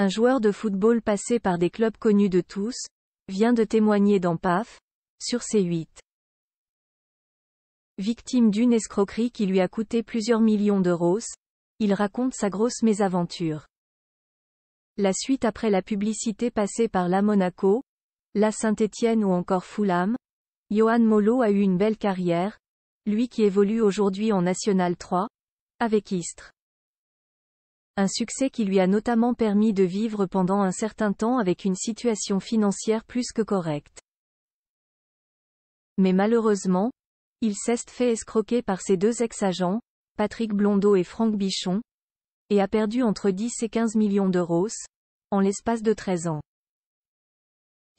Un joueur de football passé par des clubs connus de tous, vient de témoigner dans PAF, sur ses 8 Victime d'une escroquerie qui lui a coûté plusieurs millions d'euros, il raconte sa grosse mésaventure. La suite après la publicité passée par la Monaco, la Saint-Étienne ou encore Fulham, Johan Molo a eu une belle carrière, lui qui évolue aujourd'hui en National 3, avec Istres un succès qui lui a notamment permis de vivre pendant un certain temps avec une situation financière plus que correcte. Mais malheureusement, il s'est fait escroquer par ses deux ex-agents, Patrick Blondeau et Franck Bichon, et a perdu entre 10 et 15 millions d'euros, en l'espace de 13 ans.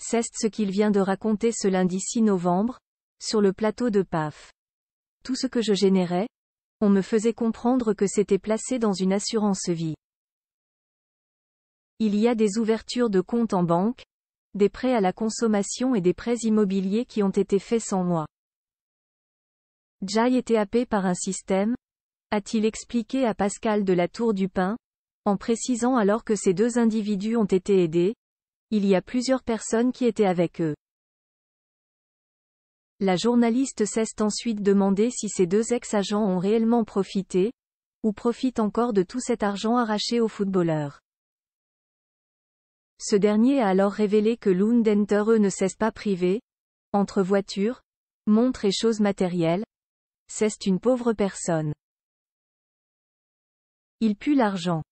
C'est ce qu'il vient de raconter ce lundi 6 novembre, sur le plateau de PAF. Tout ce que je générais, on me faisait comprendre que c'était placé dans une assurance vie. Il y a des ouvertures de comptes en banque, des prêts à la consommation et des prêts immobiliers qui ont été faits sans moi. Jai était happé par un système, a-t-il expliqué à Pascal de la Tour du Pin, en précisant alors que ces deux individus ont été aidés, il y a plusieurs personnes qui étaient avec eux. La journaliste cesse ensuite demander si ces deux ex-agents ont réellement profité, ou profitent encore de tout cet argent arraché au footballeur. Ce dernier a alors révélé que Lund ne cesse pas privé, entre voitures, montres et choses matérielles, c'est une pauvre personne. Il pue l'argent.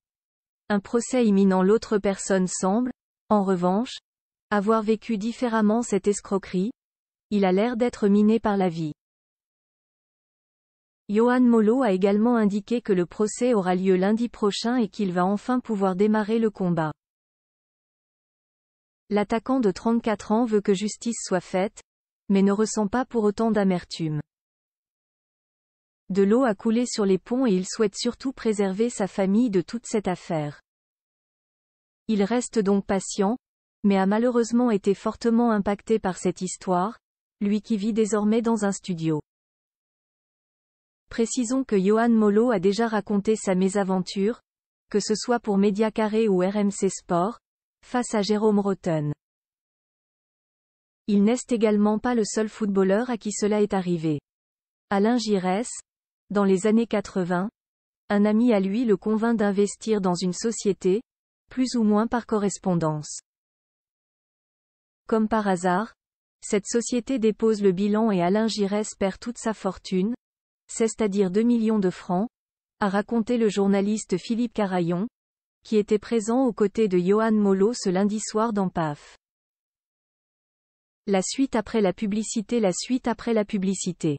Un procès imminent l'autre personne semble, en revanche, avoir vécu différemment cette escroquerie, il a l'air d'être miné par la vie. Johan Molo a également indiqué que le procès aura lieu lundi prochain et qu'il va enfin pouvoir démarrer le combat. L'attaquant de 34 ans veut que justice soit faite, mais ne ressent pas pour autant d'amertume. De l'eau a coulé sur les ponts et il souhaite surtout préserver sa famille de toute cette affaire. Il reste donc patient, mais a malheureusement été fortement impacté par cette histoire, lui qui vit désormais dans un studio. Précisons que Johan Molo a déjà raconté sa mésaventure, que ce soit pour Média Carré ou RMC Sport, face à Jérôme Rotten. Il n'est également pas le seul footballeur à qui cela est arrivé. Alain Giresse, dans les années 80, un ami à lui le convainc d'investir dans une société, plus ou moins par correspondance. Comme par hasard, cette société dépose le bilan et Alain Giresse perd toute sa fortune, c'est-à-dire 2 millions de francs, a raconté le journaliste Philippe Carayon, qui était présent aux côtés de Johan Molo ce lundi soir dans PAF. La suite après la publicité La suite après la publicité